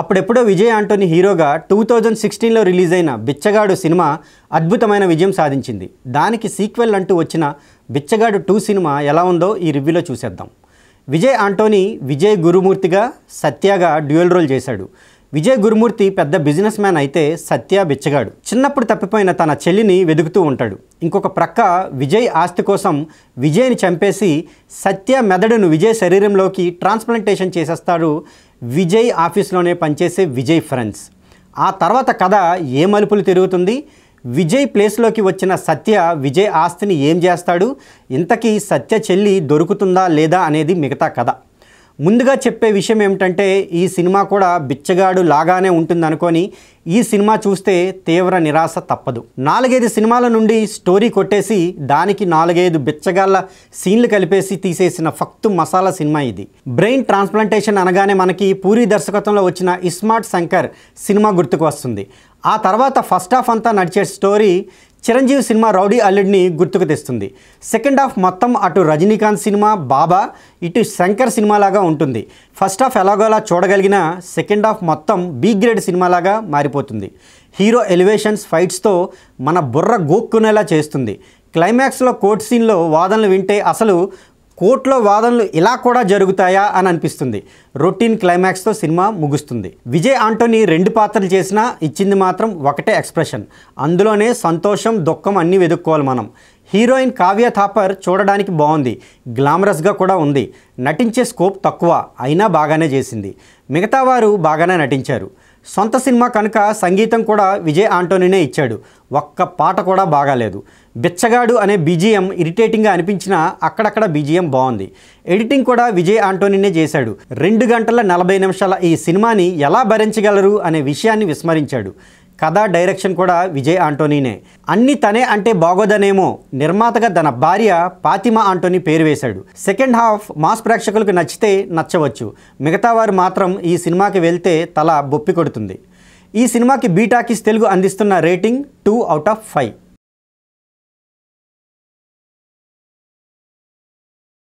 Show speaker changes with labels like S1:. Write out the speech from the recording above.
S1: అప్పుడెప్పుడో విజయ్ ఆంటోని హీరోగా two thousand సిక్స్టీన్లో రిలీజ్ అయిన బిచ్చగాడు సినిమా అద్భుతమైన విజయం సాధించింది దానికి సీక్వెల్ అంటూ వచ్చిన బిచ్చగాడు టూ సినిమా ఎలా ఉందో ఈ రివ్యూలో చూసేద్దాం విజయ్ ఆంటోని విజయ్ గురుమూర్తిగా సత్యగా డ్యూయల్ రోల్ చేశాడు విజయ్ గురుమూర్తి పెద్ద బిజినెస్ మ్యాన్ అయితే సత్య బిచ్చగాడు చిన్నప్పుడు తప్పిపోయిన తన చెల్లిని వెతుకుతూ ఉంటాడు ఇంకొక ప్రక్క విజయ్ ఆస్తి కోసం విజయ్ని చంపేసి సత్య మెదడును విజయ్ శరీరంలోకి ట్రాన్స్ప్లాంటేషన్ చేసేస్తాడు విజయ్ ఆఫీస్లోనే పనిచేసే విజయ్ ఫ్రెండ్స్ ఆ తర్వాత కథ ఏ మలుపులు తిరుగుతుంది విజయ్ ప్లేస్లోకి వచ్చిన సత్య విజయ్ ఆస్తిని ఏం చేస్తాడు ఇంతకీ సత్య చెల్లి దొరుకుతుందా లేదా అనేది మిగతా కథ ముందుగా చెప్పే విషయం ఏమిటంటే ఈ సినిమా కూడా బిచ్చగాడు లాగానే ఉంటుందనుకొని ఈ సినిమా చూస్తే తీవ్ర నిరాశ తప్పదు నాలుగైదు సినిమాల నుండి స్టోరీ కొట్టేసి దానికి నాలుగైదు బిచ్చగాళ్ళ సీన్లు కలిపేసి తీసేసిన ఫక్తు మసాలా సినిమా ఇది బ్రెయిన్ ట్రాన్స్ప్లాంటేషన్ అనగానే మనకి పూరి దర్శకత్వంలో వచ్చిన ఇస్మార్ట్ శంకర్ సినిమా గుర్తుకు వస్తుంది ఆ తర్వాత ఫస్ట్ హాఫ్ అంతా నడిచే స్టోరీ చిరంజీవి సినిమా రౌడీ అల్లుడిని గుర్తుకు తెస్తుంది సెకండ్ హాఫ్ మొత్తం అటు రజనీకాంత్ సినిమా బాబా ఇటు శంకర్ సినిమాలాగా ఉంటుంది ఫస్ట్ హాఫ్ ఎలాగోలా చూడగలిగిన సెకండ్ హాఫ్ మొత్తం బీ గ్రేడ్ సినిమాలాగా మారిపోతుంది హీరో ఎలివేషన్స్ ఫైట్స్తో మన బుర్ర గోక్కునేలా చేస్తుంది క్లైమాక్స్లో కోర్ట్ సీన్లో వాదనలు వింటే అసలు కోర్టులో వాదనలు ఇలా కూడా జరుగుతాయా అని అనిపిస్తుంది రొటీన్ క్లైమాక్స్తో సినిమా ముగుస్తుంది విజయ్ ఆంటోనీ రెండు పాత్రలు చేసినా ఇచ్చింది మాత్రం ఒకటే ఎక్స్ప్రెషన్ అందులోనే సంతోషం దుఃఖం అన్నీ వెదుక్కోవాలి మనం హీరోయిన్ కావ్య థాపర్ చూడడానికి బాగుంది గ్లామరస్గా కూడా ఉంది నటించే స్కోప్ తక్కువ అయినా బాగానే చేసింది మిగతా వారు బాగానే నటించారు సొంత సినిమా కనుక సంగీతం కూడా విజయ్ ఆంటోనీనే ఇచ్చాడు ఒక్క పాట కూడా బాగాలేదు బిచ్చగాడు అనే బీజిఎం ఇరిటేటింగ్గా అనిపించినా అక్కడక్కడ బీజిఎం బాగుంది ఎడిటింగ్ కూడా విజయ్ ఆంటోనీనే చేశాడు రెండు గంటల నలభై నిమిషాల ఈ సినిమాని ఎలా భరించగలరు అనే విషయాన్ని విస్మరించాడు కథ డైరెక్షన్ కూడా విజయ్ ఆంటోనీనే అన్ని తనే అంటే బాగోదనేమో నిర్మాతగా తన భార్య పాతిమా ఆంటోనీ పేరు వేశాడు సెకండ్ హాఫ్ మాస్ ప్రేక్షకులకు నచ్చితే నచ్చవచ్చు మిగతా వారు మాత్రం ఈ సినిమాకి వెళ్తే తల బొప్పి కొడుతుంది ఈ సినిమాకి బీటాకిస్ తెలుగు అందిస్తున్న rating two out of five